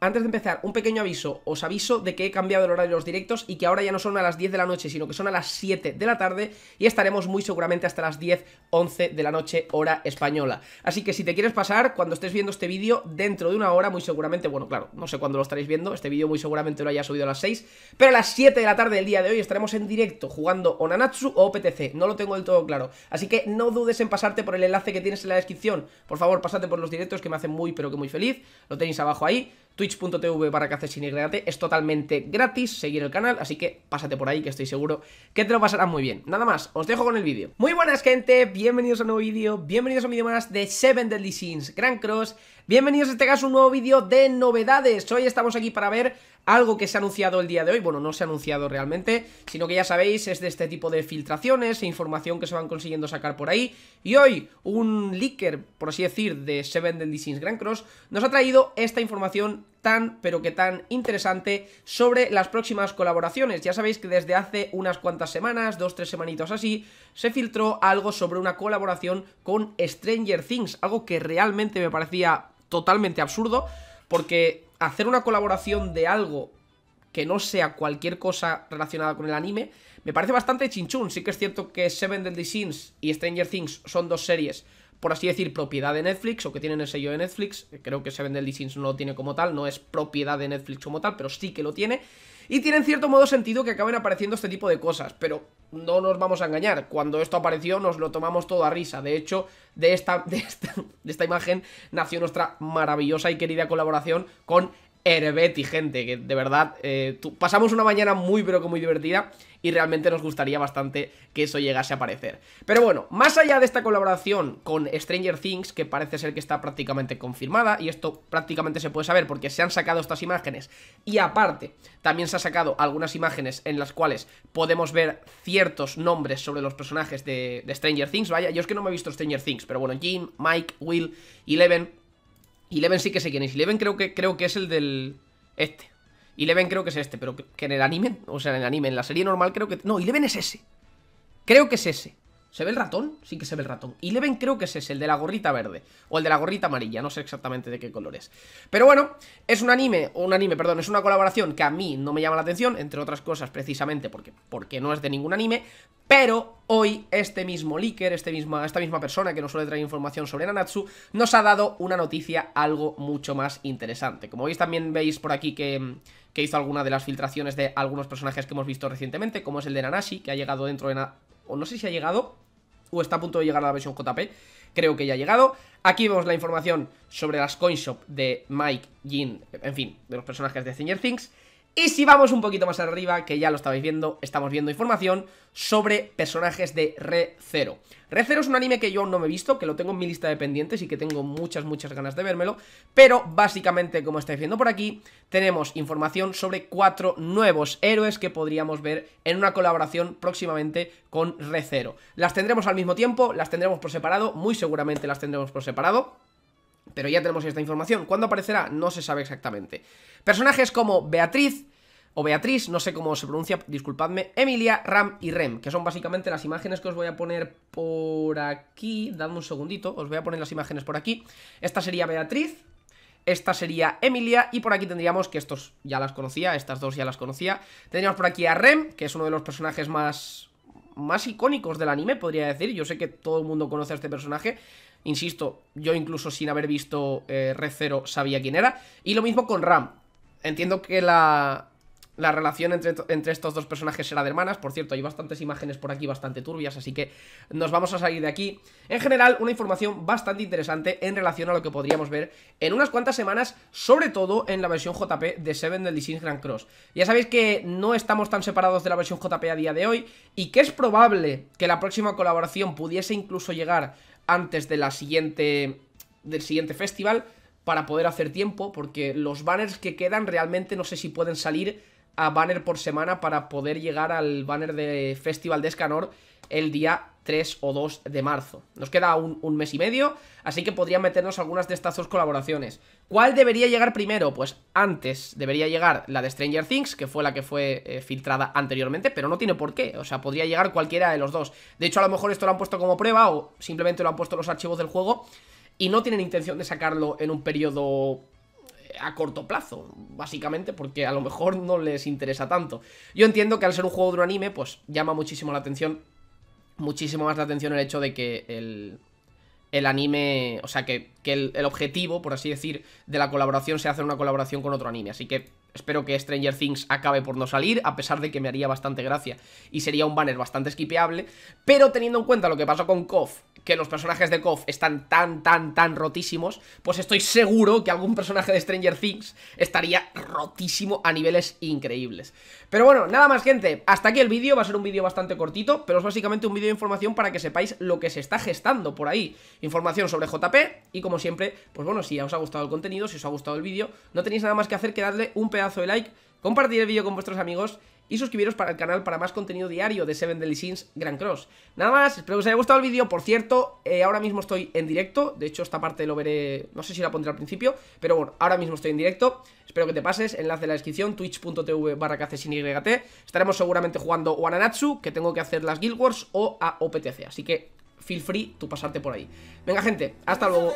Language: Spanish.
Antes de empezar, un pequeño aviso. Os aviso de que he cambiado el horario de los directos y que ahora ya no son a las 10 de la noche, sino que son a las 7 de la tarde y estaremos muy seguramente hasta las 10, 11 de la noche, hora española. Así que si te quieres pasar, cuando estés viendo este vídeo, dentro de una hora, muy seguramente, bueno, claro, no sé cuándo lo estaréis viendo, este vídeo muy seguramente lo haya subido a las 6, pero a las 7 de la tarde del día de hoy estaremos en directo jugando Onanatsu o PTC, no lo tengo del todo claro. Así que no dudes en pasarte por el enlace que tienes en la descripción. Por favor, pasate por los directos que me hacen muy, pero que muy feliz. Lo tenéis abajo ahí twitch.tv sin es totalmente gratis seguir el canal, así que pásate por ahí que estoy seguro que te lo pasarás muy bien. Nada más, os dejo con el vídeo. Muy buenas gente, bienvenidos a un nuevo vídeo, bienvenidos a un vídeo más de Seven Deadly Sins Grand Cross. Bienvenidos a este caso a un nuevo vídeo de novedades. Hoy estamos aquí para ver algo que se ha anunciado el día de hoy, bueno, no se ha anunciado realmente, sino que ya sabéis, es de este tipo de filtraciones e información que se van consiguiendo sacar por ahí, y hoy un leaker, por así decir, de Seven Deadly Sins Grand Cross, nos ha traído esta información tan, pero que tan interesante sobre las próximas colaboraciones. Ya sabéis que desde hace unas cuantas semanas, dos, tres semanitos así, se filtró algo sobre una colaboración con Stranger Things, algo que realmente me parecía totalmente absurdo, porque hacer una colaboración de algo que no sea cualquier cosa relacionada con el anime, me parece bastante chinchún. Sí que es cierto que Seven Deadly Sins y Stranger Things son dos series por así decir, propiedad de Netflix o que tienen el sello de Netflix. Creo que Seven Deadly Sins no lo tiene como tal, no es propiedad de Netflix como tal, pero sí que lo tiene. Y tiene en cierto modo sentido que acaben apareciendo este tipo de cosas, pero no nos vamos a engañar. Cuando esto apareció nos lo tomamos todo a risa. De hecho, de esta, de esta, de esta imagen nació nuestra maravillosa y querida colaboración con Herbeti, gente, que de verdad eh, pasamos una mañana muy pero que muy divertida y realmente nos gustaría bastante que eso llegase a aparecer. Pero bueno, más allá de esta colaboración con Stranger Things, que parece ser que está prácticamente confirmada, y esto prácticamente se puede saber porque se han sacado estas imágenes, y aparte también se han sacado algunas imágenes en las cuales podemos ver ciertos nombres sobre los personajes de, Stranger Things, vaya, yo es que no me he visto Stranger Things, pero bueno, Jim, Mike, Will, Eleven... Eleven sí que sé quién es. Eleven creo que, creo que es el del... Este. Eleven creo que es este, pero que en el anime... O sea, en el anime, en la serie normal creo que... No, Eleven es ese. Creo que es ese. ¿Se ve el ratón? Sí que se ve el ratón. Y Leven creo que es ese, el de la gorrita verde. O el de la gorrita amarilla, no sé exactamente de qué color es. Pero bueno, es un anime, o un anime, perdón, es una colaboración que a mí no me llama la atención, entre otras cosas precisamente porque, porque no es de ningún anime. Pero hoy este mismo leaker, este esta misma persona que nos suele traer información sobre Nanatsu, nos ha dado una noticia algo mucho más interesante. Como veis también veis por aquí que, que hizo alguna de las filtraciones de algunos personajes que hemos visto recientemente, como es el de Nanashi, que ha llegado dentro de, o no sé si ha llegado, o está a punto de llegar a la versión JP, creo que ya ha llegado. Aquí vemos la información sobre las coinshop de Mike, Jin, en fin, de los personajes de Senior Things. Y si vamos un poquito más arriba, que ya lo estabais viendo, estamos viendo información sobre personajes de Re Zero. Re Zero es un anime que yo no me he visto, que lo tengo en mi lista de pendientes y que tengo muchas, muchas ganas de vérmelo. Pero básicamente, como estáis viendo por aquí, tenemos información sobre cuatro nuevos héroes que podríamos ver en una colaboración próximamente con Re Zero. Las tendremos al mismo tiempo, las tendremos por separado, muy seguramente las tendremos por separado. Pero ya tenemos esta información. ¿Cuándo aparecerá? No se sabe exactamente. Personajes como Beatriz, o Beatriz, no sé cómo se pronuncia, disculpadme, Emilia, Ram y Rem, que son básicamente las imágenes que os voy a poner por aquí, dadme un segundito, os voy a poner las imágenes por aquí, esta sería Beatriz, esta sería Emilia y por aquí tendríamos, que estos ya las conocía, estas dos ya las conocía, tendríamos por aquí a Rem, que es uno de los personajes más, más icónicos del anime, podría decir, yo sé que todo el mundo conoce a este personaje, insisto, yo incluso sin haber visto eh, Red Zero sabía quién era, y lo mismo con Ram, entiendo que la, la relación entre, estos dos personajes será de hermanas. Por cierto, hay bastantes imágenes por aquí bastante turbias, así que nos vamos a salir de aquí. En general, una información bastante interesante en relación a lo que podríamos ver en unas cuantas semanas, sobre todo en la versión JP de Seven del Disney Grand Cross. Ya sabéis que no estamos tan separados de la versión JP a día de hoy y que es probable que la próxima colaboración pudiese incluso llegar antes de la siguiente del siguiente festival para poder hacer tiempo, porque los banners que quedan realmente no sé si pueden salir a banner por semana para poder llegar al banner de Festival de Escanor el día 3 o 2 de marzo. Nos queda un, un, mes y medio, así que podría meternos algunas de estas dos colaboraciones. ¿Cuál debería llegar primero? Pues antes debería llegar la de Stranger Things, que fue la que fue eh, filtrada anteriormente, pero no tiene por qué, o sea, podría llegar cualquiera de los dos. De hecho, a lo mejor esto lo han puesto como prueba o simplemente lo han puesto los archivos del juego y no tienen intención de sacarlo en un periodo a corto plazo, básicamente porque a lo mejor no les interesa tanto. Yo entiendo que al ser un juego de un anime, pues llama muchísimo la atención, muchísimo más la atención el hecho de que el, el anime, o sea, que, que el, objetivo, por así decir, de la colaboración sea hacer una colaboración con otro anime. Así que Espero que Stranger Things acabe por no salir, a pesar de que me haría bastante gracia y sería un banner bastante esquipeable. Pero teniendo en cuenta lo que pasó con KOF, que los personajes de KOF están tan, tan, tan rotísimos, pues estoy seguro que algún personaje de Stranger Things estaría rotísimo a niveles increíbles. Pero bueno, nada más gente, hasta aquí el vídeo, va a ser un vídeo bastante cortito, pero es básicamente un vídeo de información para que sepáis lo que se está gestando por ahí. Información sobre JP y como siempre, pues bueno, si os ha gustado el contenido, si os ha gustado el vídeo, no tenéis nada más que hacer que darle un pedazo de like, compartir el vídeo con vuestros amigos y suscribiros para el canal para más contenido diario de Seven Deadly Sins Grand Cross. Nada más, espero que os haya gustado el vídeo. Por cierto, eh, ahora mismo estoy en directo. De hecho, esta parte lo veré, no sé si la pondré al principio, pero bueno, ahora mismo estoy en directo. Espero que te pases, enlace de la descripción, twitch.tv barra Estaremos seguramente jugando o a que tengo que hacer las Guild Wars, o a OPTC. Así que, feel free tú pasarte por ahí. Venga, gente, hasta luego.